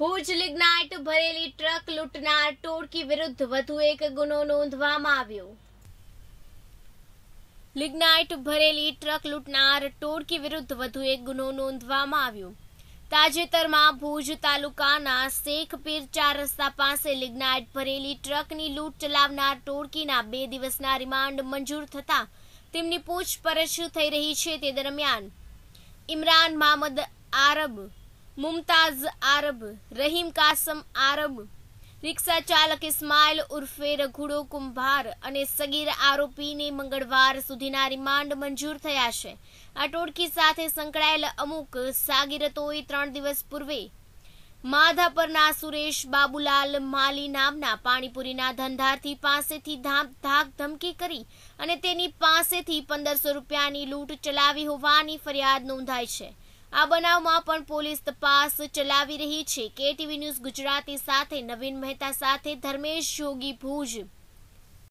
Bhuj lignite ભરેલી truck લૂંટનાર ટોળકી વિરુદ્ધ વધુ એક ગુનો નોંધવામાં આવ્યો લિગ્નાઇટ ભરેલી ટ્રક લૂંટનાર ટોળકી વિરુદ્ધ વધુ એક ગુનો નોંધવામાં આવ્યો તાજેતરમાં ભુજ તાલુકાના શેખપીર ચાર રસ્તા પાસે લિગ્નાઇટ ભરેલી ટ્રકની લૂંટ ચલાવનાર ટોળકીના બે દિવસના રિમાન્ડ મંજૂર થતા તેમની પૂછપરછ થઈ રહી છે તે દરમિયાન ઇમરાન મહમદ આરબ મુમતાઝ આરબ રહીમ કાસમ આરબ રિક્ષા ચાલક ઇસ્માઇલ ઉર્ફે રઘુડો કુંભાર અને સગીર આરોપીને મંગળવાર સુધીના રિમાન્ડ મંજૂર થયા છે આ ટોળકી સાથે સંકળાયેલ અમુક સાગીરતોએ ત્રણ દિવસ પૂર્વે માધાપરના સુરેશ બાબુલાલ માલી નામના પાણીપુરીના ધંધાર્થી પાસેથી ધાક ધમકી કરી અને તેની પાસેથી પંદરસો રૂપિયાની લૂંટ ચલાવી હોવાની ફરિયાદ નોંધાઈ છે આ બનાવમાં પણ પોલીસ તપાસ ચલાવી રહી છે કેટીવી ન્યૂઝ ગુજરાતી સાથે નવીન મહેતા સાથે ધર્મેશ જોગી ભુજ